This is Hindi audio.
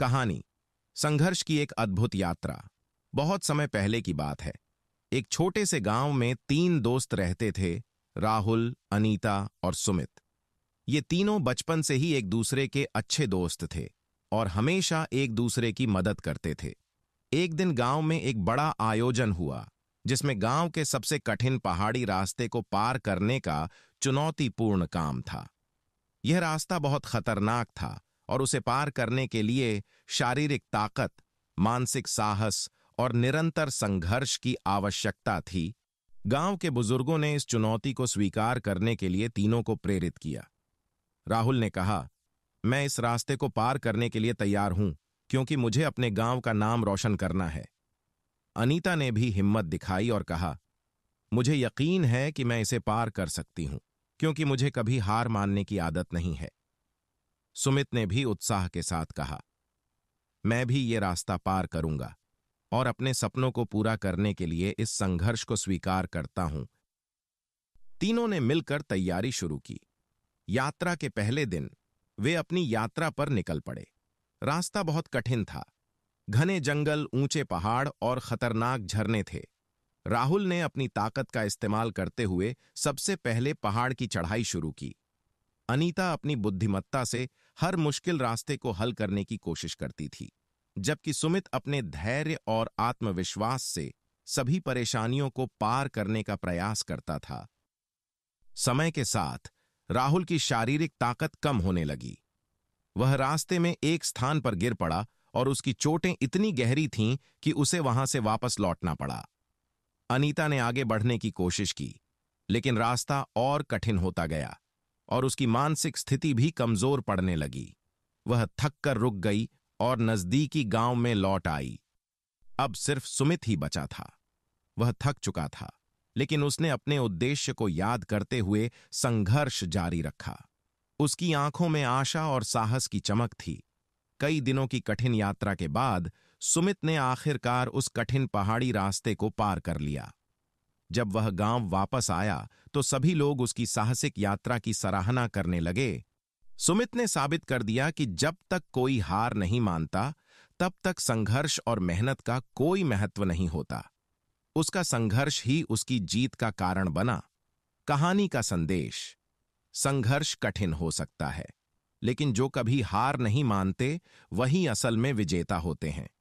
कहानी संघर्ष की एक अद्भुत यात्रा बहुत समय पहले की बात है एक छोटे से गांव में तीन दोस्त रहते थे राहुल अनीता और सुमित ये तीनों बचपन से ही एक दूसरे के अच्छे दोस्त थे और हमेशा एक दूसरे की मदद करते थे एक दिन गांव में एक बड़ा आयोजन हुआ जिसमें गांव के सबसे कठिन पहाड़ी रास्ते को पार करने का चुनौतीपूर्ण काम था यह रास्ता बहुत खतरनाक था और उसे पार करने के लिए शारीरिक ताकत मानसिक साहस और निरंतर संघर्ष की आवश्यकता थी गांव के बुजुर्गों ने इस चुनौती को स्वीकार करने के लिए तीनों को प्रेरित किया राहुल ने कहा मैं इस रास्ते को पार करने के लिए तैयार हूं क्योंकि मुझे अपने गांव का नाम रोशन करना है अनीता ने भी हिम्मत दिखाई और कहा मुझे यकीन है कि मैं इसे पार कर सकती हूं क्योंकि मुझे कभी हार मानने की आदत नहीं है सुमित ने भी उत्साह के साथ कहा मैं भी ये रास्ता पार करूंगा और अपने सपनों को पूरा करने के लिए इस संघर्ष को स्वीकार करता हूं तीनों ने मिलकर तैयारी शुरू की यात्रा के पहले दिन वे अपनी यात्रा पर निकल पड़े रास्ता बहुत कठिन था घने जंगल ऊंचे पहाड़ और खतरनाक झरने थे राहुल ने अपनी ताकत का इस्तेमाल करते हुए सबसे पहले पहाड़ की चढ़ाई शुरू की अनीता अपनी बुद्धिमत्ता से हर मुश्किल रास्ते को हल करने की कोशिश करती थी जबकि सुमित अपने धैर्य और आत्मविश्वास से सभी परेशानियों को पार करने का प्रयास करता था समय के साथ राहुल की शारीरिक ताकत कम होने लगी वह रास्ते में एक स्थान पर गिर पड़ा और उसकी चोटें इतनी गहरी थीं कि उसे वहां से वापस लौटना पड़ा अनीता ने आगे बढ़ने की कोशिश की लेकिन रास्ता और कठिन होता गया और उसकी मानसिक स्थिति भी कमजोर पड़ने लगी वह थक कर रुक गई और नजदीकी गांव में लौट आई अब सिर्फ सुमित ही बचा था वह थक चुका था लेकिन उसने अपने उद्देश्य को याद करते हुए संघर्ष जारी रखा उसकी आंखों में आशा और साहस की चमक थी कई दिनों की कठिन यात्रा के बाद सुमित ने आखिरकार उस कठिन पहाड़ी रास्ते को पार कर लिया जब वह गांव वापस आया तो सभी लोग उसकी साहसिक यात्रा की सराहना करने लगे सुमित ने साबित कर दिया कि जब तक कोई हार नहीं मानता तब तक संघर्ष और मेहनत का कोई महत्व नहीं होता उसका संघर्ष ही उसकी जीत का कारण बना कहानी का संदेश संघर्ष कठिन हो सकता है लेकिन जो कभी हार नहीं मानते वही असल में विजेता होते हैं